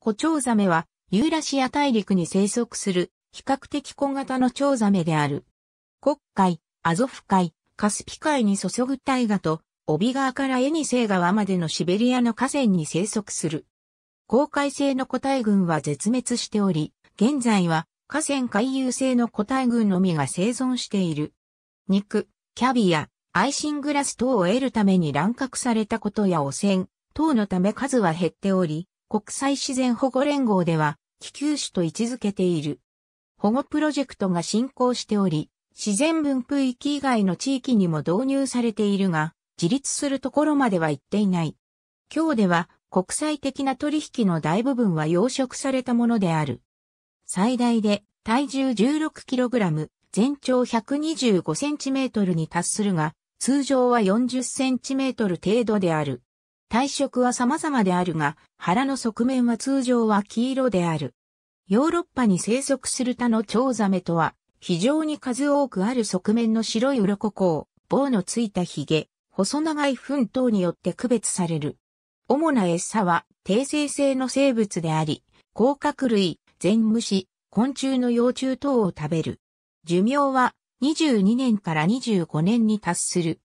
コチョウザメはユーラシア大陸に生息する比較的小型のチョウザメである。黒海、アゾフ海、カスピ海に注ぐ大河と、帯川からエニセイ川までのシベリアの河川に生息する。公海性の個体群は絶滅しており、現在は河川回遊性の個体群のみが生存している。肉、キャビア、アイシングラス等を得るために乱獲されたことや汚染等のため数は減っており、国際自然保護連合では気球種と位置づけている。保護プロジェクトが進行しており、自然分布域以外の地域にも導入されているが、自立するところまでは行っていない。今日では国際的な取引の大部分は養殖されたものである。最大で体重 16kg、全長 125cm に達するが、通常は 40cm 程度である。体色は様々であるが、腹の側面は通常は黄色である。ヨーロッパに生息する他のチョウザメとは、非常に数多くある側面の白い鱗ウ、棒のついたヒゲ、細長い糞等によって区別される。主な餌は、低生性の生物であり、甲殻類、全虫、昆虫の幼虫等を食べる。寿命は22年から25年に達する。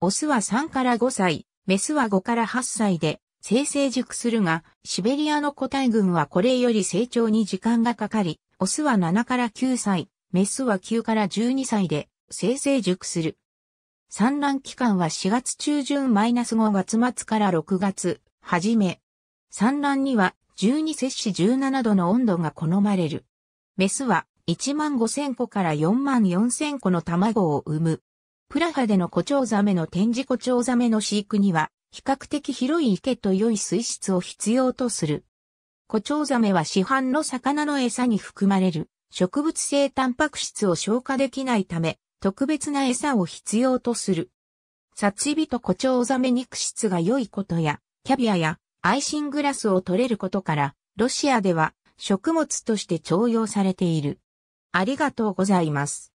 オスは3から5歳、メスは5から8歳で生成熟するが、シベリアの個体群はこれより成長に時間がかかり、オスは7から9歳、メスは9から12歳で生成熟する。産卵期間は4月中旬マイナス5月末から6月、はじめ。産卵には12摂氏17度の温度が好まれる。メスは1万5000個から4万4000個の卵を産む。プラハでのコチョウザメの展示コチョウザメの飼育には、比較的広い池と良い水質を必要とする。コチョウザメは市販の魚の餌に含まれる植物性タンパク質を消化できないため、特別な餌を必要とする。サチビとコチョウザメ肉質が良いことや、キャビアやアイシングラスを取れることから、ロシアでは食物として徴用されている。ありがとうございます。